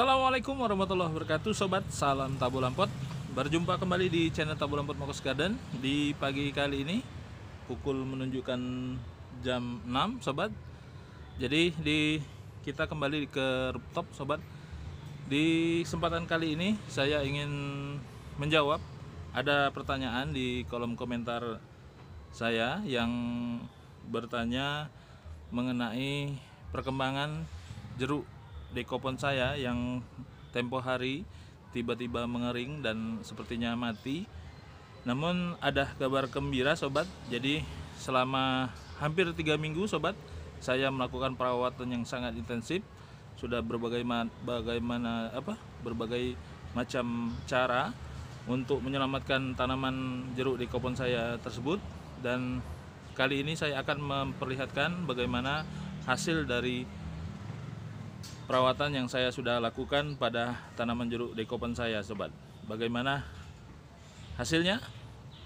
Assalamualaikum warahmatullahi wabarakatuh Sobat, salam Tabu Lampot Berjumpa kembali di channel Tabu Lampot Mokos Garden Di pagi kali ini Pukul menunjukkan jam 6 Sobat Jadi di kita kembali ke rooftop Sobat Di kesempatan kali ini Saya ingin menjawab Ada pertanyaan di kolom komentar saya Yang bertanya mengenai perkembangan jeruk dekopon saya yang tempo hari tiba-tiba mengering dan sepertinya mati. Namun ada kabar gembira sobat, jadi selama hampir tiga minggu sobat, saya melakukan perawatan yang sangat intensif, sudah berbagai bagaimana apa berbagai macam cara untuk menyelamatkan tanaman jeruk di kopon saya tersebut dan kali ini saya akan memperlihatkan bagaimana hasil dari perawatan yang saya sudah lakukan pada tanaman jeruk dekopan saya sobat bagaimana hasilnya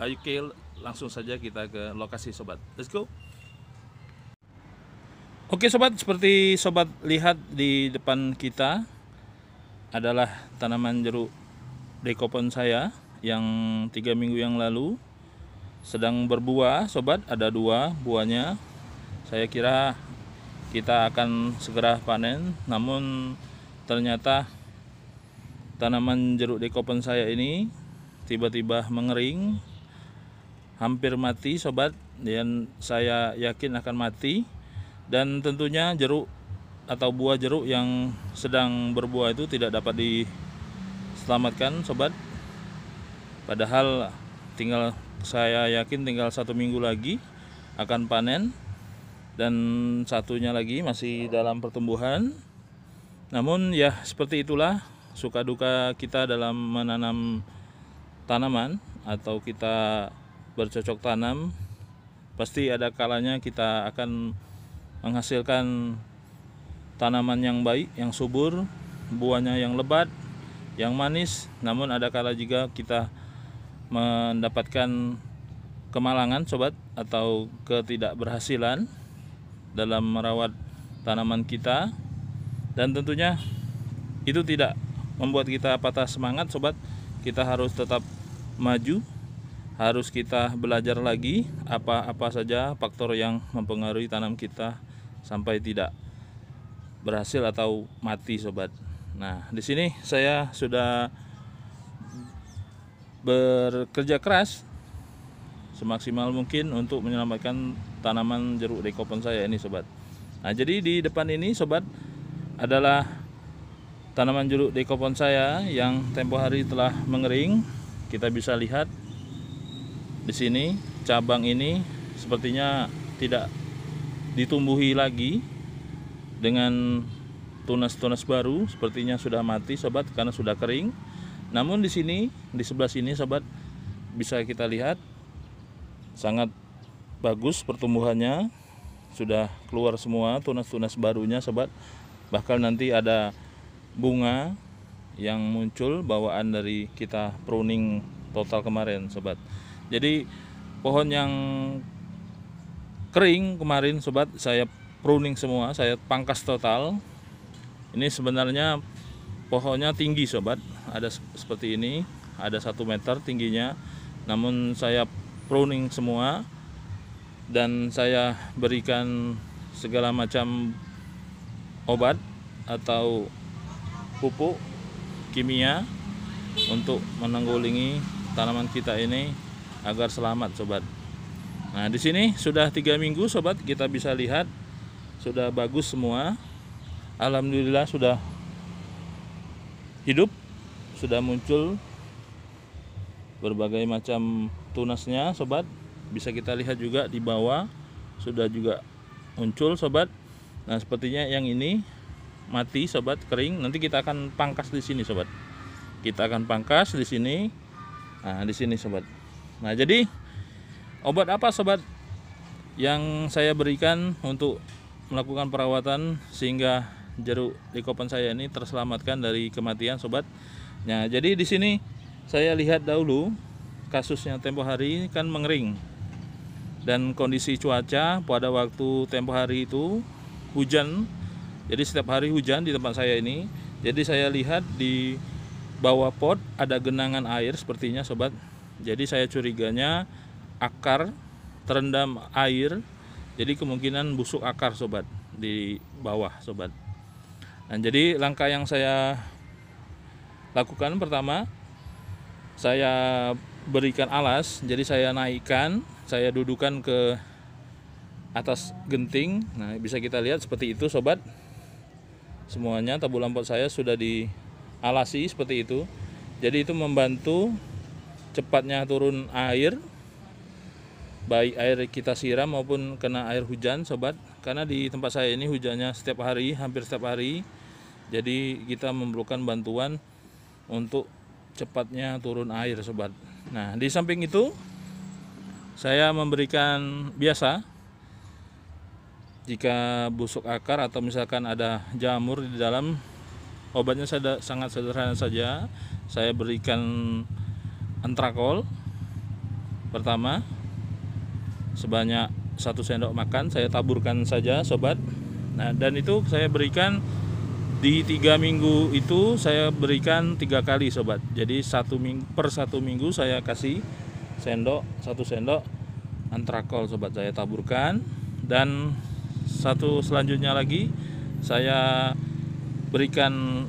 ayo langsung saja kita ke lokasi sobat let's go oke sobat seperti sobat lihat di depan kita adalah tanaman jeruk dekopan saya yang tiga minggu yang lalu sedang berbuah sobat ada dua buahnya saya kira kita akan segera panen namun ternyata tanaman jeruk dekopen saya ini tiba-tiba mengering hampir mati sobat dan saya yakin akan mati dan tentunya jeruk atau buah jeruk yang sedang berbuah itu tidak dapat diselamatkan sobat padahal tinggal saya yakin tinggal satu minggu lagi akan panen dan satunya lagi masih dalam pertumbuhan namun ya seperti itulah suka duka kita dalam menanam tanaman atau kita bercocok tanam pasti ada kalanya kita akan menghasilkan tanaman yang baik, yang subur, buahnya yang lebat, yang manis, namun ada kala juga kita mendapatkan kemalangan sobat atau ketidakberhasilan dalam merawat tanaman kita dan tentunya itu tidak membuat kita patah semangat sobat kita harus tetap maju harus kita belajar lagi apa-apa saja faktor yang mempengaruhi tanam kita sampai tidak berhasil atau mati sobat nah di sini saya sudah bekerja keras semaksimal mungkin untuk menyelamatkan tanaman jeruk dekopon saya ini sobat nah jadi di depan ini sobat adalah tanaman jeruk dekopon saya yang tempo hari telah mengering kita bisa lihat di sini cabang ini sepertinya tidak ditumbuhi lagi dengan tunas-tunas baru sepertinya sudah mati sobat karena sudah kering namun di sini di sebelah sini sobat bisa kita lihat sangat bagus pertumbuhannya sudah keluar semua tunas-tunas barunya sobat bahkan nanti ada bunga yang muncul bawaan dari kita pruning total kemarin sobat jadi pohon yang kering kemarin sobat saya pruning semua saya pangkas total ini sebenarnya pohonnya tinggi sobat ada seperti ini ada satu meter tingginya namun saya pruning semua dan saya berikan segala macam obat atau pupuk kimia untuk menanggulangi tanaman kita ini agar selamat sobat. Nah di sini sudah tiga minggu sobat kita bisa lihat sudah bagus semua. Alhamdulillah sudah hidup, sudah muncul berbagai macam tunasnya sobat bisa kita lihat juga di bawah sudah juga muncul sobat nah sepertinya yang ini mati sobat kering nanti kita akan pangkas di sini sobat kita akan pangkas di sini nah di sini sobat nah jadi obat apa sobat yang saya berikan untuk melakukan perawatan sehingga jeruk likopen saya ini terselamatkan dari kematian sobat nah jadi di sini saya lihat dahulu kasusnya tempo hari kan mengering dan kondisi cuaca pada waktu tempo hari itu hujan jadi setiap hari hujan di tempat saya ini jadi saya lihat di bawah pot ada genangan air sepertinya sobat jadi saya curiganya akar terendam air jadi kemungkinan busuk akar sobat di bawah sobat nah jadi langkah yang saya lakukan pertama saya berikan alas jadi saya naikkan saya dudukan ke atas genting. Nah, bisa kita lihat seperti itu sobat. Semuanya tabu lampot saya sudah dialasi seperti itu. Jadi itu membantu cepatnya turun air baik air kita siram maupun kena air hujan sobat karena di tempat saya ini hujannya setiap hari hampir setiap hari jadi kita memerlukan bantuan untuk cepatnya turun air sobat nah di samping itu saya memberikan biasa jika busuk akar atau misalkan ada jamur di dalam obatnya saya sangat sederhana saja saya berikan antrakol pertama sebanyak satu sendok makan saya taburkan saja sobat nah dan itu saya berikan di tiga minggu itu saya berikan tiga kali sobat jadi satu minggu per satu minggu saya kasih sendok satu sendok antrakol sobat saya taburkan dan satu selanjutnya lagi saya berikan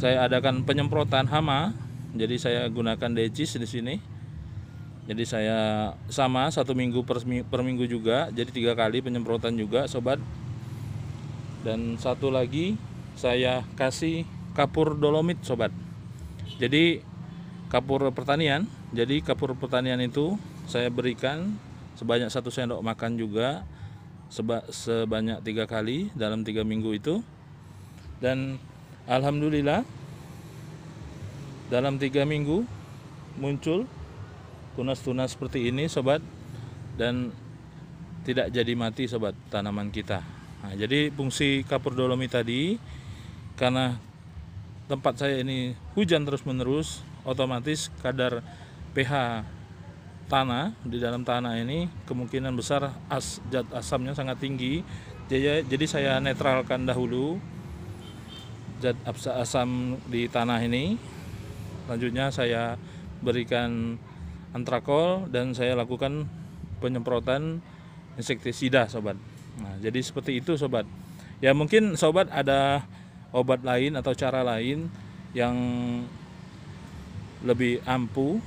saya adakan penyemprotan hama jadi saya gunakan decis di sini jadi saya sama satu minggu per, per minggu juga jadi tiga kali penyemprotan juga sobat dan satu lagi saya kasih kapur dolomit sobat jadi kapur pertanian jadi kapur pertanian itu saya berikan sebanyak satu sendok makan juga seba, sebanyak tiga kali dalam tiga minggu itu dan alhamdulillah dalam tiga minggu muncul tunas-tunas seperti ini sobat dan tidak jadi mati sobat tanaman kita nah, jadi fungsi kapur dolomi tadi karena tempat saya ini hujan terus menerus otomatis kadar pH tanah di dalam tanah ini kemungkinan besar as, zat asamnya sangat tinggi jadi, jadi saya netralkan dahulu zat asam di tanah ini selanjutnya saya berikan antrakol dan saya lakukan penyemprotan insektisida sobat nah jadi seperti itu sobat ya mungkin sobat ada obat lain atau cara lain yang lebih ampuh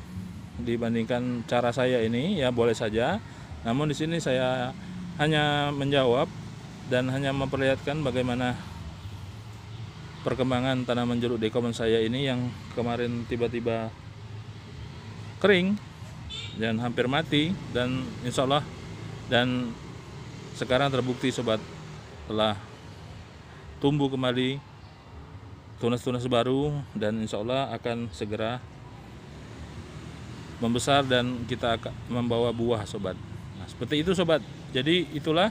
dibandingkan cara saya ini ya boleh saja namun di sini saya hanya menjawab dan hanya memperlihatkan bagaimana perkembangan tanaman jeruk dekomon saya ini yang kemarin tiba-tiba kering dan hampir mati dan insya Allah dan sekarang terbukti sobat telah tumbuh kembali tunas-tunas baru dan insya Allah akan segera membesar dan kita akan membawa buah sobat. Nah, seperti itu sobat. Jadi itulah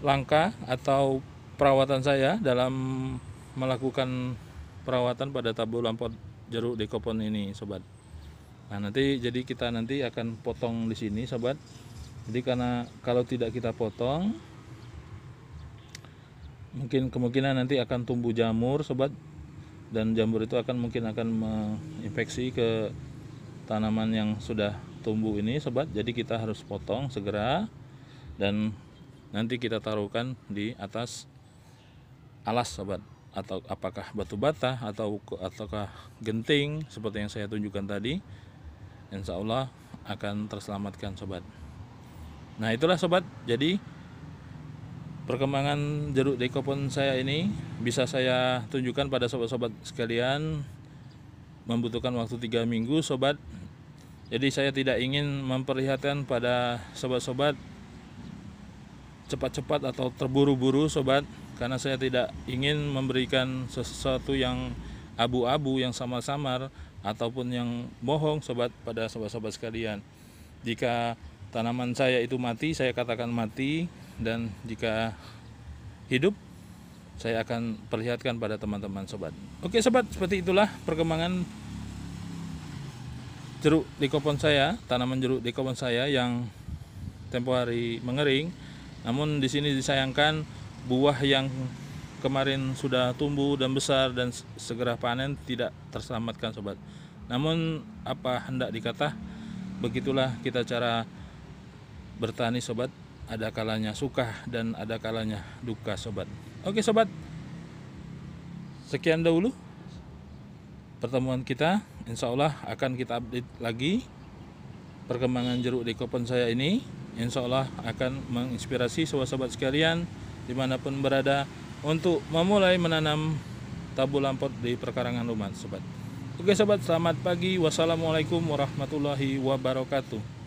langkah atau perawatan saya dalam melakukan perawatan pada tabu lampot jeruk dekopon ini sobat nah nanti jadi kita nanti akan potong di sini sobat jadi karena kalau tidak kita potong mungkin kemungkinan nanti akan tumbuh jamur sobat dan jamur itu akan mungkin akan menginfeksi ke tanaman yang sudah tumbuh ini sobat jadi kita harus potong segera dan nanti kita taruhkan di atas alas sobat atau apakah batu bata atau ataukah genting seperti yang saya tunjukkan tadi insya Allah akan terselamatkan sobat nah itulah sobat jadi perkembangan jeruk dekopon saya ini bisa saya tunjukkan pada sobat-sobat sekalian membutuhkan waktu tiga minggu sobat jadi saya tidak ingin memperlihatkan pada sobat-sobat cepat-cepat atau terburu-buru sobat karena saya tidak ingin memberikan sesuatu yang abu-abu yang samar-samar ataupun yang bohong sobat pada sobat-sobat sekalian jika tanaman saya itu mati saya katakan mati dan jika hidup saya akan perlihatkan pada teman-teman sobat. Oke sobat, seperti itulah perkembangan jeruk di kopon saya, tanaman jeruk di kopon saya yang tempo hari mengering. Namun di sini disayangkan buah yang kemarin sudah tumbuh dan besar dan segera panen tidak terselamatkan sobat. Namun apa hendak dikata, begitulah kita cara bertani sobat. Ada kalanya suka dan ada kalanya duka sobat. Oke sobat, sekian dahulu pertemuan kita. Insya Allah akan kita update lagi perkembangan jeruk di kopen saya ini. Insya Allah akan menginspirasi sobat-sobat sekalian dimanapun berada untuk memulai menanam tabu lampot di perkarangan rumah sobat. Oke sobat, selamat pagi. Wassalamualaikum warahmatullahi wabarakatuh.